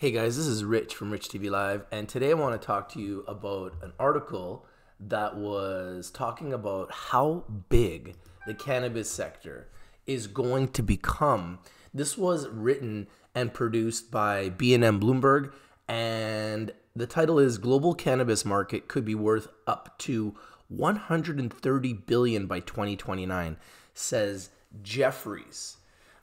Hey guys, this is Rich from Rich TV Live, and today I want to talk to you about an article that was talking about how big the cannabis sector is going to become. This was written and produced by B&M Bloomberg, and the title is Global Cannabis Market Could Be Worth Up to 130 Billion by 2029, says Jeffries.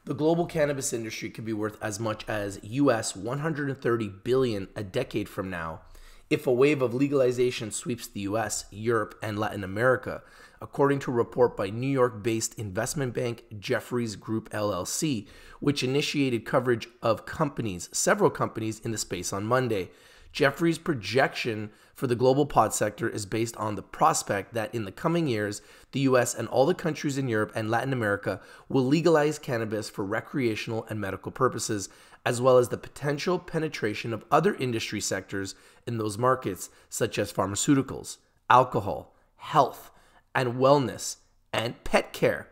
The global cannabis industry could be worth as much as US 130 billion a decade from now if a wave of legalization sweeps the US, Europe, and Latin America, according to a report by New York based investment bank Jefferies Group LLC, which initiated coverage of companies, several companies in the space on Monday. Jeffrey's projection for the global pod sector is based on the prospect that in the coming years, the US and all the countries in Europe and Latin America will legalize cannabis for recreational and medical purposes, as well as the potential penetration of other industry sectors in those markets, such as pharmaceuticals, alcohol, health, and wellness, and pet care.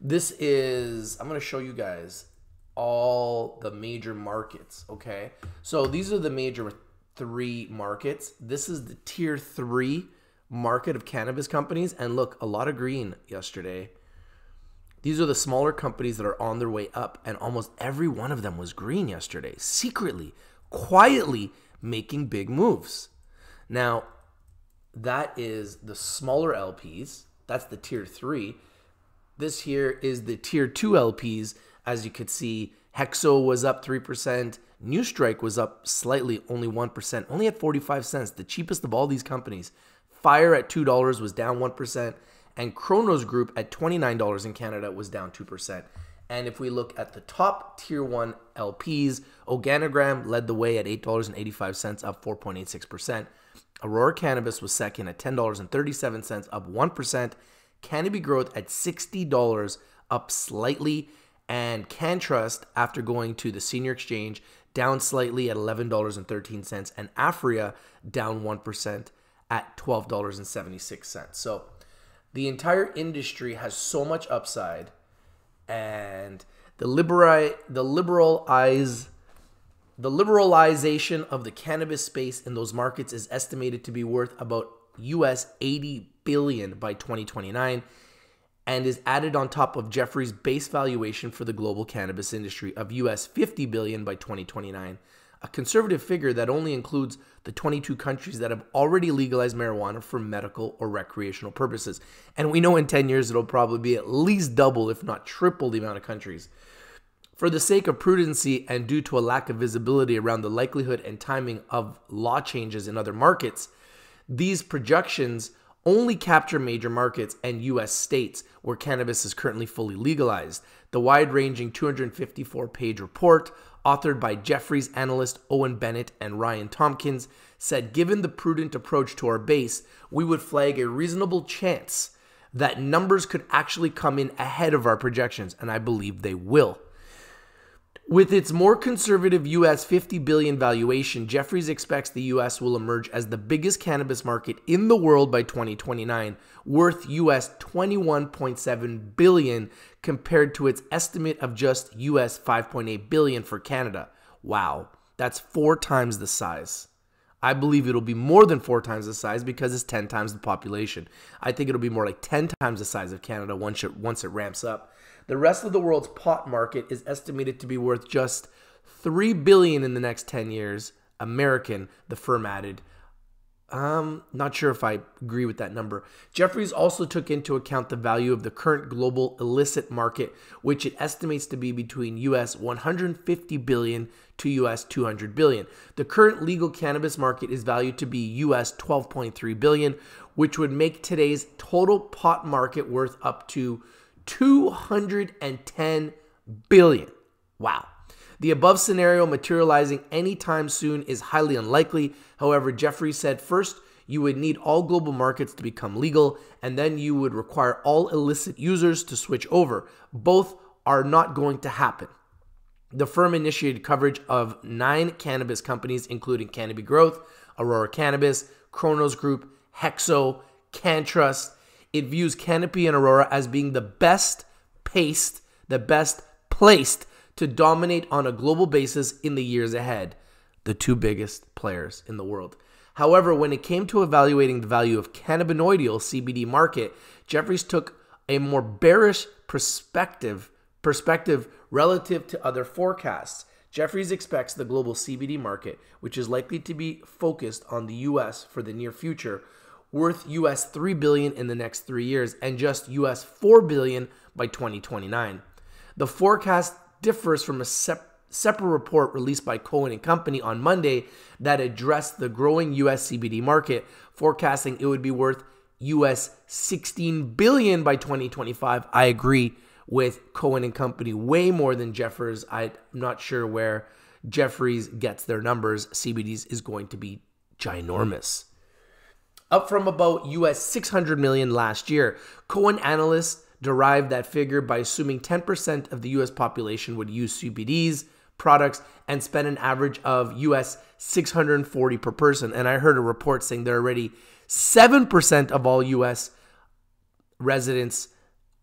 This is, I'm gonna show you guys all the major markets, okay? So these are the major three markets. This is the tier three market of cannabis companies. And look, a lot of green yesterday. These are the smaller companies that are on their way up, and almost every one of them was green yesterday, secretly, quietly making big moves. Now, that is the smaller LPs. That's the tier three. This here is the tier two LPs. As you could see, Hexo was up 3%, Newstrike was up slightly, only 1%, only at 45 cents, the cheapest of all these companies. Fire at $2 was down 1%, and Kronos Group at $29 in Canada was down 2%. And if we look at the top tier one LPs, Organogram led the way at $8.85, up 4.86%. Aurora Cannabis was second at $10.37, up 1%. Canopy Growth at $60, up slightly. And CanTrust, after going to the senior exchange, down slightly at $11.13, and Afria down 1% at $12.76. So the entire industry has so much upside, and the, liberi- the liberalize the liberalization of the cannabis space in those markets is estimated to be worth about US 80 billion by 2029 and is added on top of Jeffrey's base valuation for the global cannabis industry of US 50 billion by 2029, a conservative figure that only includes the 22 countries that have already legalized marijuana for medical or recreational purposes. And we know in 10 years it'll probably be at least double if not triple the amount of countries. For the sake of prudency and due to a lack of visibility around the likelihood and timing of law changes in other markets, these projections only capture major markets and U.S. states where cannabis is currently fully legalized. The wide ranging 254 page report, authored by Jeffries analyst Owen Bennett and Ryan Tompkins, said given the prudent approach to our base, we would flag a reasonable chance that numbers could actually come in ahead of our projections, and I believe they will. With its more conservative US 50 billion valuation, Jeffries expects the US will emerge as the biggest cannabis market in the world by 2029, worth US 21.7 billion compared to its estimate of just US 5.8 billion for Canada. Wow, that's 4 times the size. I believe it'll be more than four times the size because it's 10 times the population. I think it'll be more like 10 times the size of Canada once it, once it ramps up. The rest of the world's pot market is estimated to be worth just 3 billion in the next 10 years American, the firm added, um, not sure if I agree with that number. Jeffries also took into account the value of the current global illicit market, which it estimates to be between US 150 billion to US 200 billion. The current legal cannabis market is valued to be US 12.3 billion, which would make today's total pot market worth up to 210 billion. Wow. The above scenario materializing anytime soon is highly unlikely. However, Jeffrey said first, you would need all global markets to become legal, and then you would require all illicit users to switch over. Both are not going to happen. The firm initiated coverage of nine cannabis companies, including Canopy Growth, Aurora Cannabis, Kronos Group, Hexo, Cantrust. It views Canopy and Aurora as being the best paced, the best placed to dominate on a global basis in the years ahead, the two biggest players in the world. However, when it came to evaluating the value of cannabinoidal CBD market, Jeffries took a more bearish perspective perspective relative to other forecasts. Jeffries expects the global CBD market, which is likely to be focused on the US for the near future, worth US 3 billion in the next 3 years and just US 4 billion by 2029. The forecast differs from a sep- separate report released by Cohen and Company on Monday that addressed the growing US CBD market, forecasting it would be worth US 16 billion by 2025. I agree with Cohen and Company way more than Jeffers. I'm not sure where Jeffries gets their numbers. CBDs is going to be ginormous. Up from about US 600 million last year, Cohen analysts derived that figure by assuming 10% of the US population would use CBDs products and spend an average of US 640 per person. And I heard a report saying they're already 7% of all US residents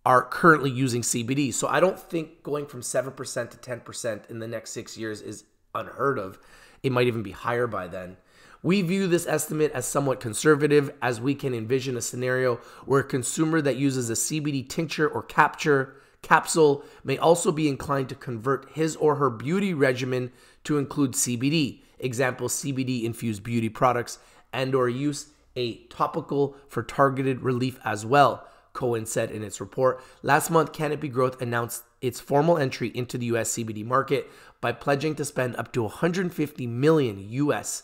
are currently using CBD. So I don't think going from 7% to 10% in the next 6 years is unheard of. It might even be higher by then. We view this estimate as somewhat conservative as we can envision a scenario where a consumer that uses a CBD tincture or capture capsule may also be inclined to convert his or her beauty regimen to include CBD, example CBD infused beauty products and or use a topical for targeted relief as well, Cohen said in its report. Last month, Canopy Growth announced its formal entry into the US CBD market by pledging to spend up to 150 million US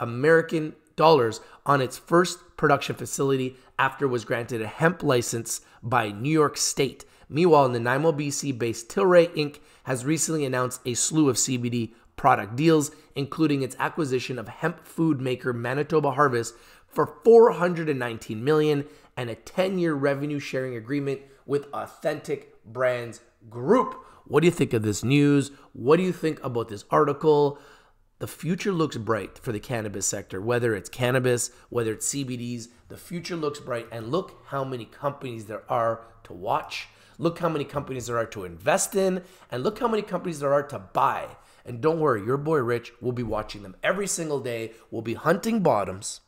American dollars on its first production facility after it was granted a hemp license by New York State. Meanwhile, Nanaimo, BC based Tilray Inc. has recently announced a slew of CBD product deals, including its acquisition of hemp food maker Manitoba Harvest for 419 million and a 10-year revenue sharing agreement with Authentic Brands Group. What do you think of this news? What do you think about this article? the future looks bright for the cannabis sector, whether it's cannabis, whether it's CBDs, the future looks bright. And look how many companies there are to watch. Look how many companies there are to invest in. And look how many companies there are to buy. And don't worry, your boy Rich will be watching them every single day. We'll be hunting bottoms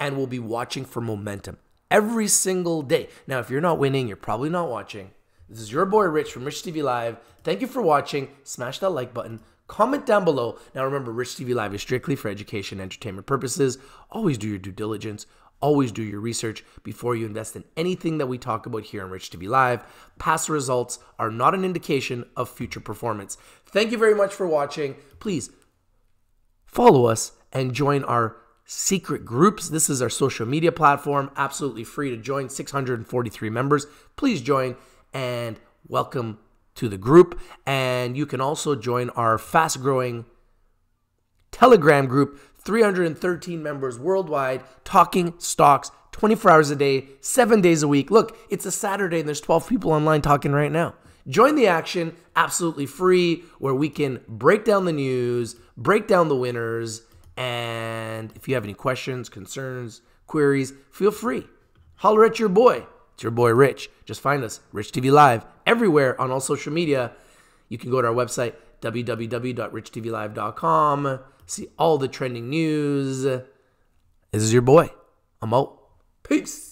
and we'll be watching for momentum every single day. Now, if you're not winning, you're probably not watching. This is your boy Rich from Rich TV Live. Thank you for watching. Smash that like button. Comment down below. Now remember, Rich TV Live is strictly for education and entertainment purposes. Always do your due diligence. Always do your research before you invest in anything that we talk about here on Rich TV Live. Past results are not an indication of future performance. Thank you very much for watching. Please follow us and join our secret groups. This is our social media platform, absolutely free to join, 643 members. Please join and welcome to the group. And you can also join our fast growing Telegram group, 313 members worldwide, talking stocks 24 hours a day, seven days a week. Look, it's a Saturday and there's 12 people online talking right now. Join the action absolutely free, where we can break down the news, break down the winners. And if you have any questions, concerns, queries, feel free. Holler at your boy. It's your boy Rich. Just find us, Rich TV Live everywhere on all social media. You can go to our website, www.richtvlive.com, see all the trending news. This is your boy, out. Peace.